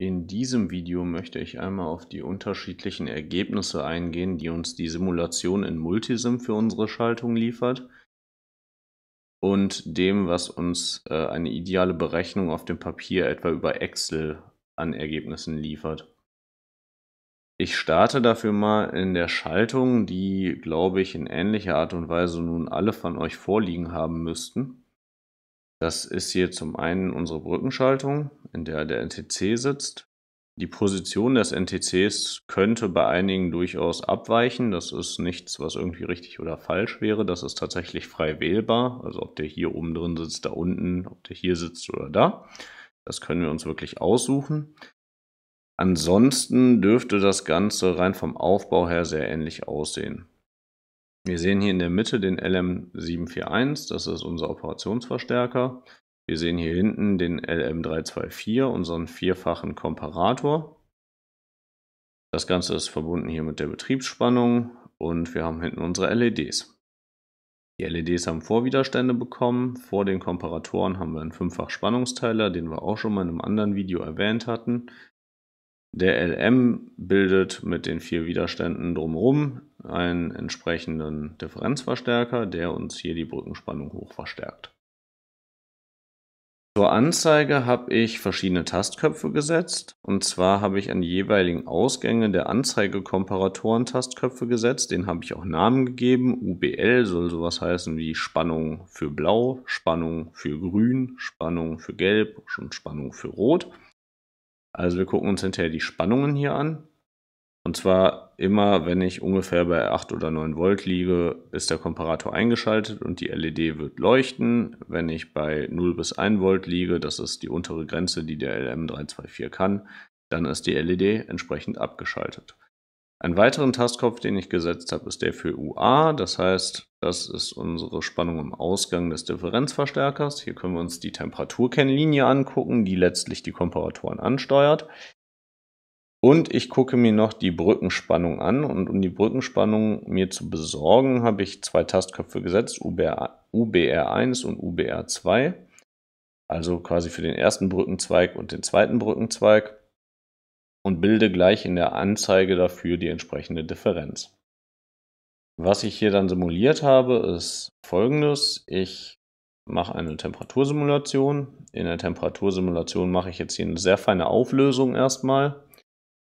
In diesem Video möchte ich einmal auf die unterschiedlichen Ergebnisse eingehen, die uns die Simulation in Multisim für unsere Schaltung liefert und dem, was uns äh, eine ideale Berechnung auf dem Papier etwa über Excel an Ergebnissen liefert. Ich starte dafür mal in der Schaltung, die, glaube ich, in ähnlicher Art und Weise nun alle von euch vorliegen haben müssten. Das ist hier zum einen unsere Brückenschaltung, in der der NTC sitzt. Die Position des NTCs könnte bei einigen durchaus abweichen. Das ist nichts, was irgendwie richtig oder falsch wäre. Das ist tatsächlich frei wählbar. Also ob der hier oben drin sitzt, da unten, ob der hier sitzt oder da. Das können wir uns wirklich aussuchen. Ansonsten dürfte das Ganze rein vom Aufbau her sehr ähnlich aussehen. Wir sehen hier in der Mitte den LM741, das ist unser Operationsverstärker. Wir sehen hier hinten den LM324, unseren vierfachen Komparator. Das Ganze ist verbunden hier mit der Betriebsspannung und wir haben hinten unsere LEDs. Die LEDs haben Vorwiderstände bekommen. Vor den Komparatoren haben wir einen Fünffach-Spannungsteiler, den wir auch schon mal in einem anderen Video erwähnt hatten. Der LM bildet mit den vier Widerständen drumherum einen entsprechenden Differenzverstärker, der uns hier die Brückenspannung hoch verstärkt. Zur Anzeige habe ich verschiedene Tastköpfe gesetzt. Und zwar habe ich an die jeweiligen Ausgänge der Anzeigekomparatoren Tastköpfe gesetzt. Den habe ich auch Namen gegeben. UBL soll sowas heißen wie Spannung für Blau, Spannung für Grün, Spannung für Gelb und Spannung für Rot. Also wir gucken uns hinterher die Spannungen hier an. Und zwar immer, wenn ich ungefähr bei 8 oder 9 Volt liege, ist der Komparator eingeschaltet und die LED wird leuchten. Wenn ich bei 0 bis 1 Volt liege, das ist die untere Grenze, die der LM324 kann, dann ist die LED entsprechend abgeschaltet. Einen weiteren Tastkopf, den ich gesetzt habe, ist der für UA. Das heißt, das ist unsere Spannung im Ausgang des Differenzverstärkers. Hier können wir uns die Temperaturkennlinie angucken, die letztlich die Komparatoren ansteuert. Und ich gucke mir noch die Brückenspannung an. Und um die Brückenspannung mir zu besorgen, habe ich zwei Tastköpfe gesetzt, UBR, UBR1 und UBR2. Also quasi für den ersten Brückenzweig und den zweiten Brückenzweig und bilde gleich in der Anzeige dafür die entsprechende Differenz. Was ich hier dann simuliert habe, ist folgendes. Ich mache eine Temperatursimulation. In der Temperatursimulation mache ich jetzt hier eine sehr feine Auflösung erstmal.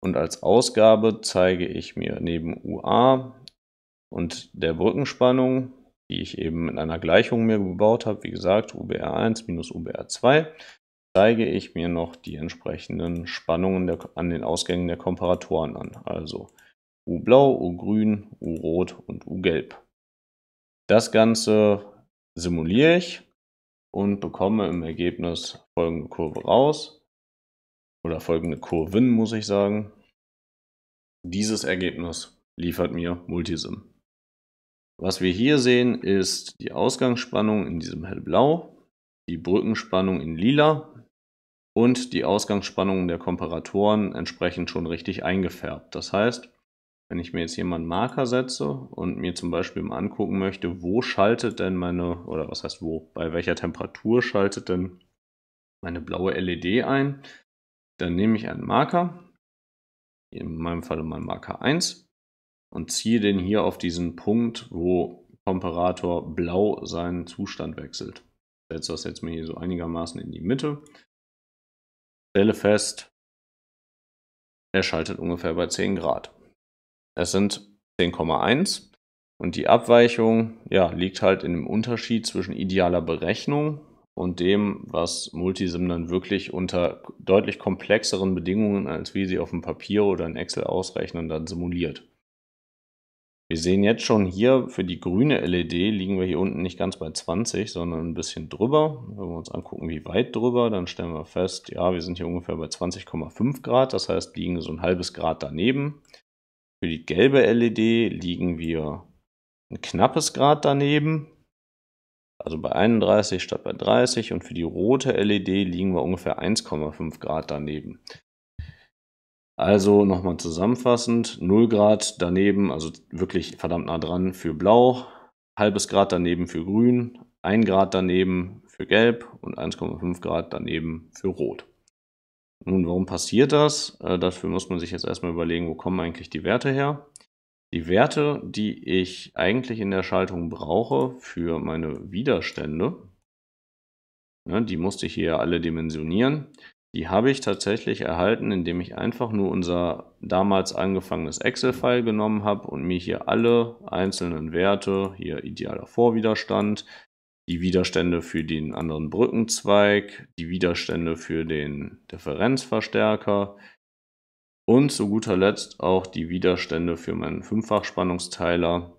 Und als Ausgabe zeige ich mir neben UA und der Brückenspannung, die ich eben mit einer Gleichung mir gebaut habe, wie gesagt, UBR1 minus UBR2, zeige ich mir noch die entsprechenden Spannungen der, an den Ausgängen der Komparatoren an, also U-Blau, U-Grün, U-Rot und U-Gelb. Das Ganze simuliere ich und bekomme im Ergebnis folgende Kurve raus, oder folgende Kurven muss ich sagen. Dieses Ergebnis liefert mir Multisim. Was wir hier sehen, ist die Ausgangsspannung in diesem hellblau, die Brückenspannung in lila und die Ausgangsspannungen der Komparatoren entsprechend schon richtig eingefärbt. Das heißt, wenn ich mir jetzt hier mal einen Marker setze und mir zum Beispiel mal angucken möchte, wo schaltet denn meine, oder was heißt wo, bei welcher Temperatur schaltet denn meine blaue LED ein, dann nehme ich einen Marker, in meinem Fall mal Marker 1, und ziehe den hier auf diesen Punkt, wo Komparator blau seinen Zustand wechselt. Ich setze das jetzt mal hier so einigermaßen in die Mitte Stelle fest, er schaltet ungefähr bei 10 Grad. Es sind 10,1 und die Abweichung ja, liegt halt in dem Unterschied zwischen idealer Berechnung und dem, was Multisim dann wirklich unter deutlich komplexeren Bedingungen, als wie sie auf dem Papier oder in Excel ausrechnen, dann simuliert. Wir sehen jetzt schon hier für die grüne LED liegen wir hier unten nicht ganz bei 20, sondern ein bisschen drüber. Wenn wir uns angucken, wie weit drüber, dann stellen wir fest, ja, wir sind hier ungefähr bei 20,5 Grad. Das heißt, liegen so ein halbes Grad daneben. Für die gelbe LED liegen wir ein knappes Grad daneben. Also bei 31 statt bei 30. Und für die rote LED liegen wir ungefähr 1,5 Grad daneben. Also nochmal zusammenfassend, 0 Grad daneben, also wirklich verdammt nah dran für blau, halbes Grad daneben für grün, 1 Grad daneben für gelb und 1,5 Grad daneben für rot. Nun, warum passiert das? Äh, dafür muss man sich jetzt erstmal überlegen, wo kommen eigentlich die Werte her? Die Werte, die ich eigentlich in der Schaltung brauche für meine Widerstände, ne, die musste ich hier alle dimensionieren. Die habe ich tatsächlich erhalten, indem ich einfach nur unser damals angefangenes Excel-File genommen habe und mir hier alle einzelnen Werte, hier idealer Vorwiderstand, die Widerstände für den anderen Brückenzweig, die Widerstände für den Differenzverstärker und zu guter Letzt auch die Widerstände für meinen Fünffachspannungsteiler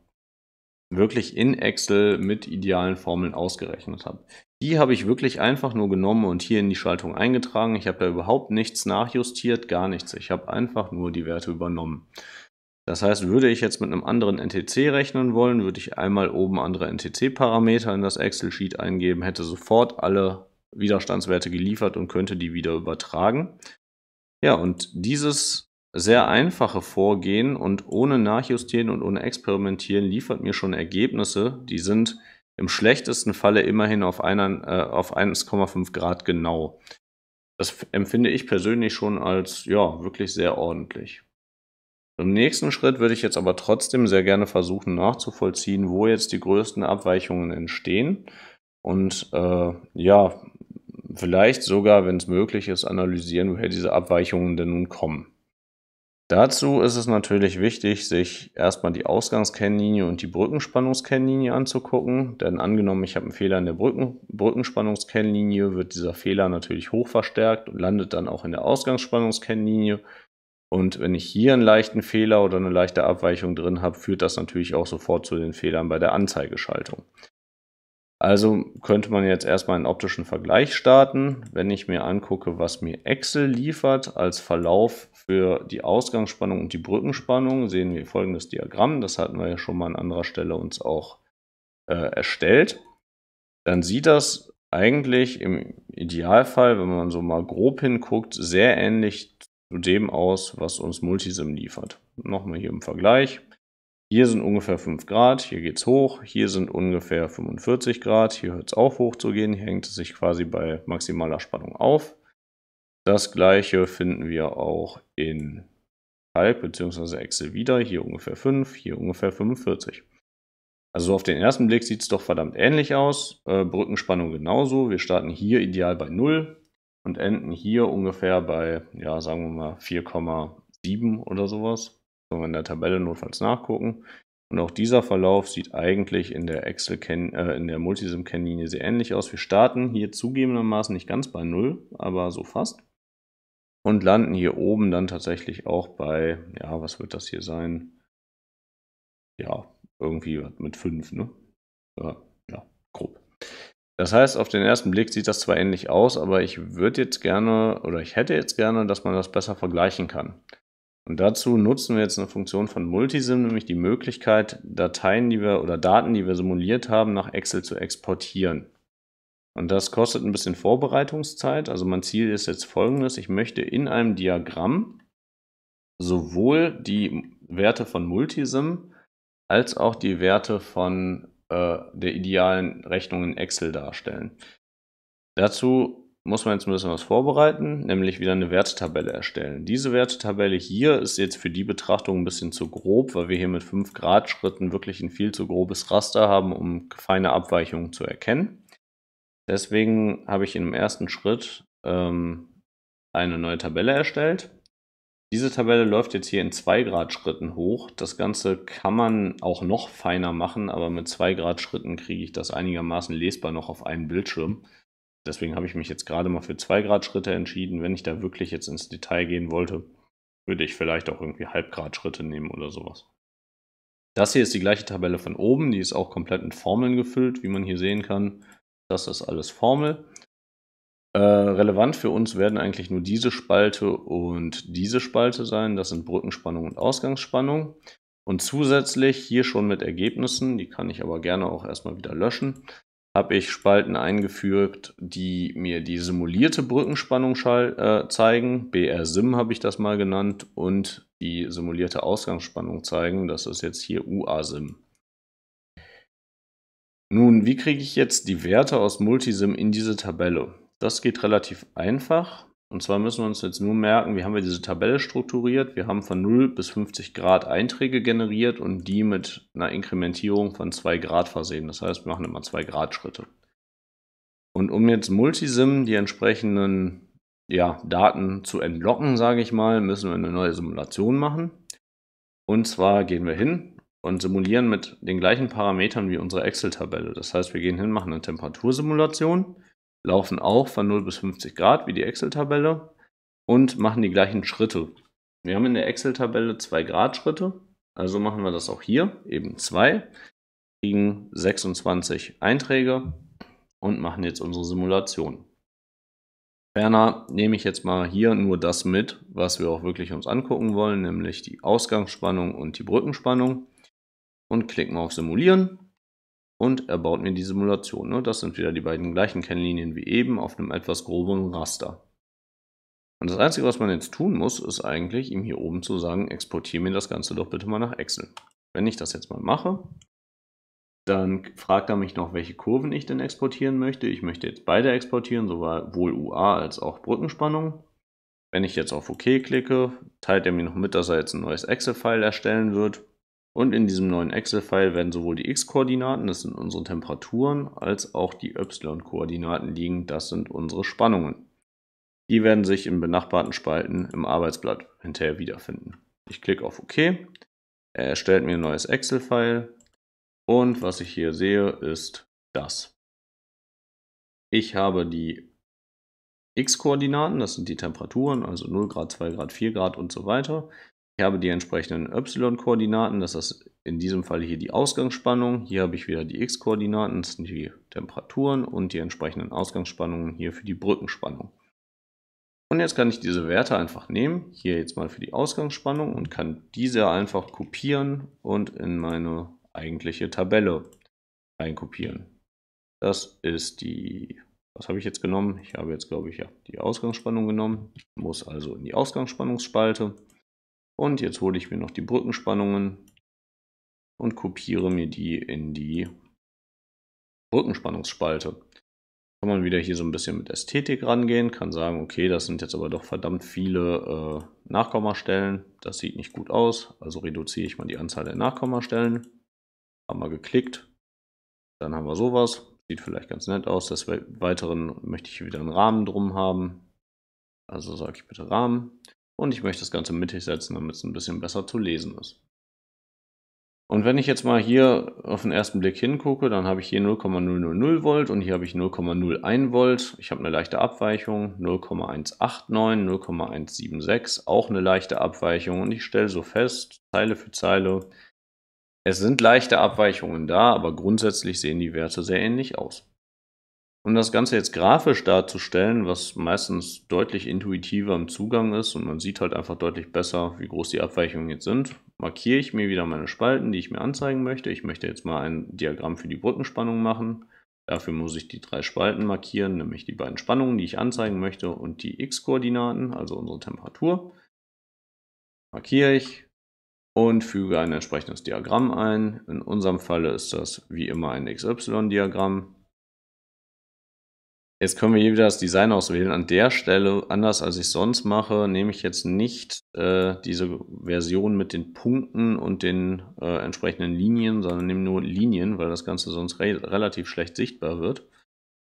wirklich in Excel mit idealen Formeln ausgerechnet habe. Die habe ich wirklich einfach nur genommen und hier in die Schaltung eingetragen. Ich habe da überhaupt nichts nachjustiert, gar nichts. Ich habe einfach nur die Werte übernommen. Das heißt, würde ich jetzt mit einem anderen NTC rechnen wollen, würde ich einmal oben andere NTC-Parameter in das Excel-Sheet eingeben, hätte sofort alle Widerstandswerte geliefert und könnte die wieder übertragen. Ja, und dieses sehr einfache Vorgehen und ohne Nachjustieren und ohne Experimentieren liefert mir schon Ergebnisse, die sind im schlechtesten Falle immerhin auf, äh, auf 1,5 Grad genau. Das empfinde ich persönlich schon als, ja, wirklich sehr ordentlich. Im nächsten Schritt würde ich jetzt aber trotzdem sehr gerne versuchen nachzuvollziehen, wo jetzt die größten Abweichungen entstehen. Und äh, ja, vielleicht sogar, wenn es möglich ist, analysieren, woher diese Abweichungen denn nun kommen. Dazu ist es natürlich wichtig, sich erstmal die Ausgangskennlinie und die Brückenspannungskennlinie anzugucken. Denn angenommen, ich habe einen Fehler in der Brücken, Brückenspannungskennlinie, wird dieser Fehler natürlich hoch verstärkt und landet dann auch in der Ausgangsspannungskennlinie. Und wenn ich hier einen leichten Fehler oder eine leichte Abweichung drin habe, führt das natürlich auch sofort zu den Fehlern bei der Anzeigeschaltung. Also könnte man jetzt erstmal einen optischen Vergleich starten. Wenn ich mir angucke, was mir Excel liefert als Verlauf für die Ausgangsspannung und die Brückenspannung, sehen wir folgendes Diagramm. Das hatten wir ja schon mal an anderer Stelle uns auch äh, erstellt. Dann sieht das eigentlich im Idealfall, wenn man so mal grob hinguckt, sehr ähnlich zu dem aus, was uns Multisim liefert. Nochmal hier im Vergleich. Hier sind ungefähr 5 Grad, hier geht es hoch, hier sind ungefähr 45 Grad, hier hört es auf hoch zu gehen, hier hängt es sich quasi bei maximaler Spannung auf. Das gleiche finden wir auch in Kalk bzw. Excel wieder, hier ungefähr 5, hier ungefähr 45. Also auf den ersten Blick sieht es doch verdammt ähnlich aus, äh, Brückenspannung genauso, wir starten hier ideal bei 0 und enden hier ungefähr bei, ja sagen wir mal 4,7 oder sowas, können wir in der Tabelle notfalls nachgucken. Und auch dieser Verlauf sieht eigentlich in der Excel äh, in der Multisim-Kennlinie sehr ähnlich aus. Wir starten hier zugegebenermaßen nicht ganz bei 0, aber so fast. Und landen hier oben dann tatsächlich auch bei, ja, was wird das hier sein? Ja, irgendwie mit 5, ne? Ja, ja grob. Das heißt, auf den ersten Blick sieht das zwar ähnlich aus, aber ich würde jetzt gerne oder ich hätte jetzt gerne, dass man das besser vergleichen kann. Und dazu nutzen wir jetzt eine Funktion von Multisim, nämlich die Möglichkeit, Dateien, die wir oder Daten, die wir simuliert haben, nach Excel zu exportieren. Und das kostet ein bisschen Vorbereitungszeit. Also mein Ziel ist jetzt folgendes. Ich möchte in einem Diagramm sowohl die Werte von Multisim als auch die Werte von äh, der idealen Rechnung in Excel darstellen. Dazu muss man jetzt ein bisschen was vorbereiten, nämlich wieder eine Wertetabelle erstellen. Diese Wertetabelle hier ist jetzt für die Betrachtung ein bisschen zu grob, weil wir hier mit 5 Grad Schritten wirklich ein viel zu grobes Raster haben, um feine Abweichungen zu erkennen. Deswegen habe ich im ersten Schritt ähm, eine neue Tabelle erstellt. Diese Tabelle läuft jetzt hier in 2 Grad Schritten hoch. Das Ganze kann man auch noch feiner machen, aber mit 2 Grad Schritten kriege ich das einigermaßen lesbar noch auf einen Bildschirm. Deswegen habe ich mich jetzt gerade mal für 2-Grad-Schritte entschieden. Wenn ich da wirklich jetzt ins Detail gehen wollte, würde ich vielleicht auch irgendwie Halbgrad-Schritte nehmen oder sowas. Das hier ist die gleiche Tabelle von oben, die ist auch komplett mit Formeln gefüllt, wie man hier sehen kann. Das ist alles Formel. Äh, relevant für uns werden eigentlich nur diese Spalte und diese Spalte sein. Das sind Brückenspannung und Ausgangsspannung. Und zusätzlich hier schon mit Ergebnissen, die kann ich aber gerne auch erstmal wieder löschen, habe ich Spalten eingefügt, die mir die simulierte Brückenspannung äh, zeigen. BR-Sim habe ich das mal genannt. Und die simulierte Ausgangsspannung zeigen. Das ist jetzt hier UA-Sim. Nun, wie kriege ich jetzt die Werte aus Multisim in diese Tabelle? Das geht relativ einfach. Und zwar müssen wir uns jetzt nur merken, wie haben wir diese Tabelle strukturiert. Wir haben von 0 bis 50 Grad Einträge generiert und die mit einer Inkrementierung von 2 Grad versehen. Das heißt, wir machen immer 2 Grad Schritte. Und um jetzt Multisim die entsprechenden ja, Daten zu entlocken, sage ich mal, müssen wir eine neue Simulation machen. Und zwar gehen wir hin und simulieren mit den gleichen Parametern wie unsere Excel-Tabelle. Das heißt, wir gehen hin, machen eine Temperatursimulation laufen auch von 0 bis 50 Grad wie die Excel-Tabelle und machen die gleichen Schritte. Wir haben in der Excel-Tabelle 2 Grad-Schritte, also machen wir das auch hier, eben 2, kriegen 26 Einträge und machen jetzt unsere Simulation. Ferner nehme ich jetzt mal hier nur das mit, was wir auch wirklich uns angucken wollen, nämlich die Ausgangsspannung und die Brückenspannung und klicken auf Simulieren und er baut mir die Simulation. Ne? Das sind wieder die beiden gleichen Kennlinien wie eben auf einem etwas groberen Raster. Und das Einzige, was man jetzt tun muss, ist eigentlich, ihm hier oben zu sagen, exportiere mir das Ganze doch bitte mal nach Excel. Wenn ich das jetzt mal mache, dann fragt er mich noch, welche Kurven ich denn exportieren möchte. Ich möchte jetzt beide exportieren, sowohl UA als auch Brückenspannung. Wenn ich jetzt auf OK klicke, teilt er mir noch mit, dass er jetzt ein neues Excel-File erstellen wird. Und in diesem neuen Excel-File werden sowohl die x-Koordinaten, das sind unsere Temperaturen, als auch die y-Koordinaten liegen, das sind unsere Spannungen. Die werden sich in benachbarten Spalten im Arbeitsblatt hinterher wiederfinden. Ich klicke auf OK, er erstellt mir ein neues Excel-File und was ich hier sehe ist das. Ich habe die x-Koordinaten, das sind die Temperaturen, also 0 Grad, 2 Grad, 4 Grad und so weiter. Ich habe die entsprechenden y-Koordinaten, das ist in diesem Fall hier die Ausgangsspannung. Hier habe ich wieder die x-Koordinaten, das sind die Temperaturen und die entsprechenden Ausgangsspannungen hier für die Brückenspannung. Und jetzt kann ich diese Werte einfach nehmen, hier jetzt mal für die Ausgangsspannung und kann diese einfach kopieren und in meine eigentliche Tabelle einkopieren. Das ist die, was habe ich jetzt genommen? Ich habe jetzt, glaube ich, ja, die Ausgangsspannung genommen, muss also in die Ausgangsspannungsspalte. Und jetzt hole ich mir noch die Brückenspannungen und kopiere mir die in die Brückenspannungsspalte. Kann man wieder hier so ein bisschen mit Ästhetik rangehen, kann sagen, okay, das sind jetzt aber doch verdammt viele äh, Nachkommastellen, das sieht nicht gut aus, also reduziere ich mal die Anzahl der Nachkommastellen. Haben wir geklickt, dann haben wir sowas, sieht vielleicht ganz nett aus. Des Weiteren möchte ich wieder einen Rahmen drum haben, also sage ich bitte Rahmen und ich möchte das Ganze mittig setzen, damit es ein bisschen besser zu lesen ist. Und wenn ich jetzt mal hier auf den ersten Blick hingucke, dann habe ich hier 0,000 Volt und hier habe ich 0,01 Volt. Ich habe eine leichte Abweichung, 0,189, 0,176, auch eine leichte Abweichung. Und ich stelle so fest, Zeile für Zeile, es sind leichte Abweichungen da, aber grundsätzlich sehen die Werte sehr ähnlich aus. Um das Ganze jetzt grafisch darzustellen, was meistens deutlich intuitiver im Zugang ist und man sieht halt einfach deutlich besser, wie groß die Abweichungen jetzt sind, markiere ich mir wieder meine Spalten, die ich mir anzeigen möchte. Ich möchte jetzt mal ein Diagramm für die Brückenspannung machen. Dafür muss ich die drei Spalten markieren, nämlich die beiden Spannungen, die ich anzeigen möchte und die x-Koordinaten, also unsere Temperatur. Markiere ich und füge ein entsprechendes Diagramm ein. In unserem Falle ist das wie immer ein XY-Diagramm. Jetzt können wir hier wieder das Design auswählen. An der Stelle, anders als ich sonst mache, nehme ich jetzt nicht äh, diese Version mit den Punkten und den äh, entsprechenden Linien, sondern nehme nur Linien, weil das Ganze sonst re relativ schlecht sichtbar wird.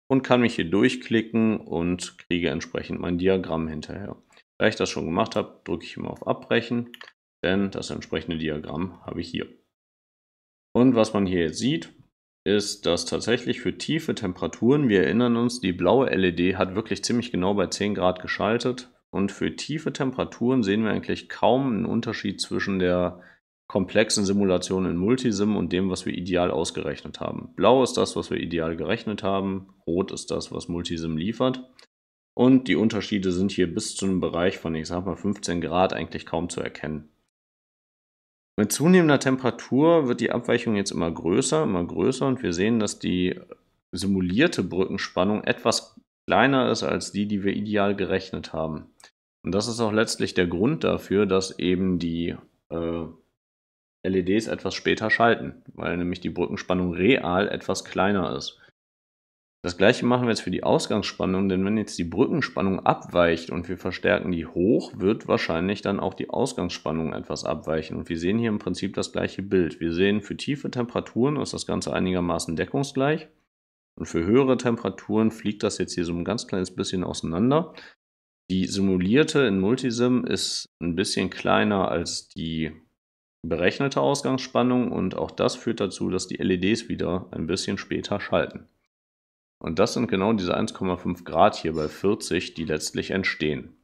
Und kann mich hier durchklicken und kriege entsprechend mein Diagramm hinterher. Da ich das schon gemacht habe, drücke ich immer auf Abbrechen, denn das entsprechende Diagramm habe ich hier. Und was man hier jetzt sieht, ist, dass tatsächlich für tiefe Temperaturen, wir erinnern uns, die blaue LED hat wirklich ziemlich genau bei 10 Grad geschaltet. Und für tiefe Temperaturen sehen wir eigentlich kaum einen Unterschied zwischen der komplexen Simulation in Multisim und dem, was wir ideal ausgerechnet haben. Blau ist das, was wir ideal gerechnet haben, rot ist das, was Multisim liefert. Und die Unterschiede sind hier bis zu einem Bereich von, ich sag mal, 15 Grad eigentlich kaum zu erkennen. Mit zunehmender Temperatur wird die Abweichung jetzt immer größer, immer größer und wir sehen, dass die simulierte Brückenspannung etwas kleiner ist als die, die wir ideal gerechnet haben. Und das ist auch letztlich der Grund dafür, dass eben die äh, LEDs etwas später schalten, weil nämlich die Brückenspannung real etwas kleiner ist. Das gleiche machen wir jetzt für die Ausgangsspannung, denn wenn jetzt die Brückenspannung abweicht und wir verstärken die hoch, wird wahrscheinlich dann auch die Ausgangsspannung etwas abweichen. Und wir sehen hier im Prinzip das gleiche Bild. Wir sehen, für tiefe Temperaturen ist das Ganze einigermaßen deckungsgleich. Und für höhere Temperaturen fliegt das jetzt hier so ein ganz kleines bisschen auseinander. Die simulierte in Multisim ist ein bisschen kleiner als die berechnete Ausgangsspannung und auch das führt dazu, dass die LEDs wieder ein bisschen später schalten. Und das sind genau diese 1,5 Grad hier bei 40, die letztlich entstehen.